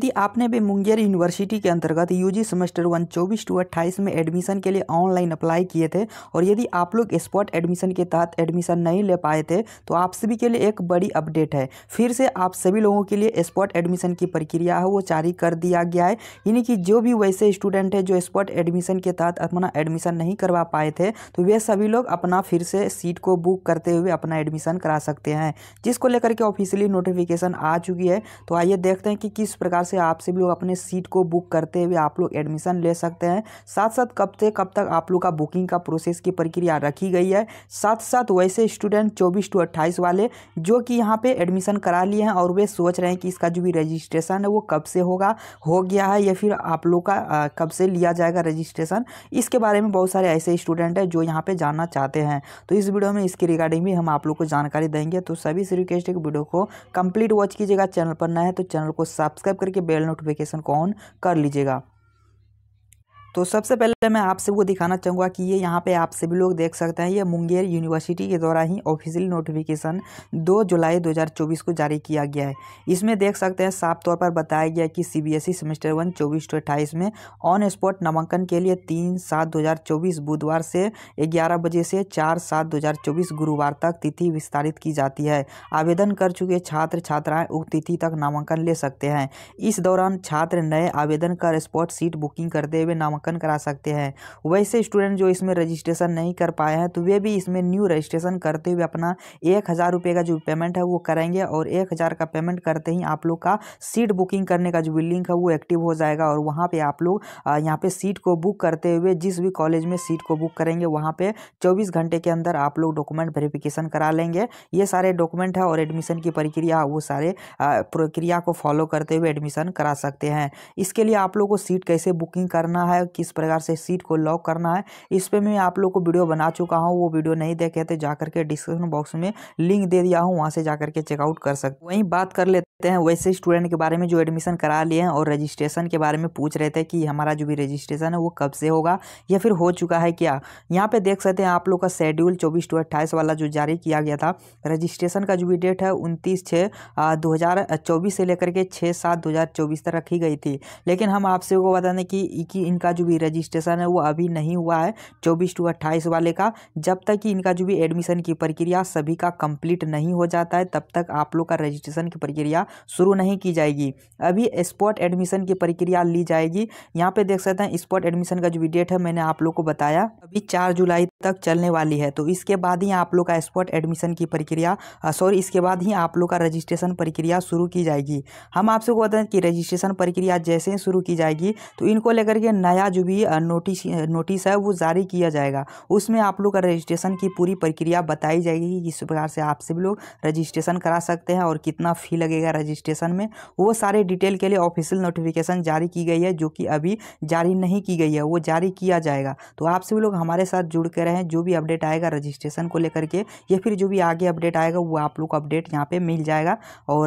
यदि आपने भी मुंगेर यूनिवर्सिटी के अंतर्गत यूजी सेमेस्टर वन चौबीस टू अट्ठाईस में एडमिशन के लिए ऑनलाइन अप्लाई किए थे और यदि आप लोग स्पॉट एडमिशन के तहत एडमिशन नहीं ले पाए थे तो आप सभी के लिए एक बड़ी अपडेट है फिर से आप सभी लोगों के लिए स्पॉट एडमिशन की प्रक्रिया है वो जारी कर दिया गया है यानी कि जो भी वैसे स्टूडेंट है जो स्पॉट एडमिशन के तहत अपना एडमिशन नहीं करवा पाए थे तो वे सभी लोग अपना फिर से सीट को बुक करते हुए अपना एडमिशन करा सकते हैं जिसको लेकर के ऑफिशियली नोटिफिकेशन आ चुकी है तो आइए देखते हैं कि किस प्रकार से आपसे भी लोग अपने सीट को बुक करते हुए आप लोग एडमिशन ले सकते हैं साथ साथ कब से कब तक आप लोग का बुकिंग का प्रोसेस की प्रक्रिया रखी गई है साथ साथ वैसे स्टूडेंट चौबीस टू अट्ठाईस वाले जो कि यहाँ पे एडमिशन करा लिए हैं और वे सोच रहे हैं कि इसका जो भी रजिस्ट्रेशन है वो कब से होगा हो गया है या फिर आप लोग का आ, कब से लिया जाएगा रजिस्ट्रेशन इसके बारे में बहुत सारे ऐसे स्टूडेंट हैं जो यहाँ पर जानना चाहते हैं तो इस वीडियो में इसके रिगार्डिंग भी हम आप लोग को जानकारी देंगे तो सभी से रिक्वेस्ट है कि वीडियो को कंप्लीट वॉच कीजिएगा चैनल पर न है तो चैनल को सब्सक्राइब करके के बेल नोटिफिकेशन को ऑन कर लीजिएगा तो सबसे पहले मैं आप सबको दिखाना चाहूँगा कि ये यहाँ पे आप सभी लोग देख सकते हैं ये मुंगेर यूनिवर्सिटी के द्वारा ही ऑफिशियल नोटिफिकेशन 2 जुलाई 2024 को जारी किया गया है इसमें देख सकते हैं साफ तौर पर बताया गया कि सीबीएसई सेमेस्टर वन चौबीस टू अट्ठाईस में ऑन स्पॉट नामांकन के लिए तीन सात दो बुधवार से ग्यारह बजे से चार सात दो गुरुवार तक तिथि विस्तारित की जाती है आवेदन कर चुके छात्र छात्राएँ उक्त तिथि तक नामांकन ले सकते हैं इस दौरान छात्र नए आवेदन कर स्पॉट सीट बुकिंग करते हुए नामांकन नामांकन करा सकते हैं वैसे स्टूडेंट जो इसमें रजिस्ट्रेशन नहीं कर पाए हैं तो वे भी इसमें न्यू रजिस्ट्रेशन करते हुए अपना एक हज़ार रुपये का जो पेमेंट है वो करेंगे और एक हज़ार का पेमेंट करते ही आप लोग का सीट बुकिंग करने का जो लिंक है वो एक्टिव हो जाएगा और वहाँ पर आप लोग यहाँ पर सीट को बुक करते हुए जिस भी कॉलेज में सीट को बुक करेंगे वहाँ पर चौबीस घंटे के अंदर आप लोग डॉक्यूमेंट वेरिफिकेशन करा लेंगे ये सारे डॉक्यूमेंट है और एडमिशन की प्रक्रिया वो सारे प्रक्रिया को फॉलो करते हुए एडमिशन करा सकते हैं इसके लिए आप लोग को सीट कैसे बुकिंग करना है किस प्रकार से सीट को लॉक करना है इस पर मैं आप लोग को वीडियो बना चुका हूँ वो वीडियो नहीं देखे थे जाकर के डिस्क्रिप्शन बॉक्स में लिंक दे दिया हूँ वहाँ से जा करके चेकआउट कर सकते वहीं बात कर लेते हैं वैसे स्टूडेंट के बारे में जो एडमिशन करा लिए हैं और रजिस्ट्रेशन के बारे में पूछ रहे थे कि हमारा जो भी रजिस्ट्रेशन है वो कब से होगा या फिर हो चुका है क्या यहाँ पे देख सकते हैं आप लोग का शेड्यूल चौबीस टू अट्ठाईस वाला जो जारी किया गया था रजिस्ट्रेशन का जो भी डेट है उनतीस छः दो से लेकर के छः सात दो तक रखी गई थी लेकिन हम आपसे को बता दें कि इनका जो भी रजिस्ट्रेशन है वो अभी नहीं हुआ है चौबीस टू अट्ठाईस वाले का जब तक कि इनका जो भी एडमिशन की प्रक्रिया सभी का कंप्लीट नहीं हो जाता है तब तक आप लोग का रजिस्ट्रेशन की प्रक्रिया शुरू नहीं की जाएगी अभी स्पॉट एडमिशन की प्रक्रिया ली जाएगी यहाँ पे देख सकते हैं स्पॉट एडमिशन का जो भी डेट है मैंने आप लोग को बताया अभी चार जुलाई तक चलने वाली है तो इसके बाद ही आप लोग का स्पॉट एडमिशन की प्रक्रिया सॉरी इसके बाद ही आप लोग का रजिस्ट्रेशन प्रक्रिया शुरू की जाएगी हम आपसे को बताएं कि रजिस्ट्रेशन प्रक्रिया जैसे ही शुरू की जाएगी तो इनको लेकर के नया जो भी नोटिस नोटिस है वो जारी किया जाएगा उसमें आप लोग का रजिस्ट्रेशन की पूरी प्रक्रिया बताई जाएगी किस प्रकार से आप सभी लोग रजिस्ट्रेशन करा सकते हैं और कितना फ़ी लगेगा रजिस्ट्रेशन में वो सारे डिटेल के लिए ऑफिशियल नोटिफिकेशन जारी की गई है जो कि अभी जारी नहीं की गई है वो जारी किया जाएगा तो आप सभी लोग हमारे साथ जुड़ कर रहे हैं जो भी अपडेट आएगा रजिस्ट्रेशन को लेकर के या फिर जो भी आगे अपडेट आएगा वो आप लोग को अपडेट यहाँ पर मिल जाएगा और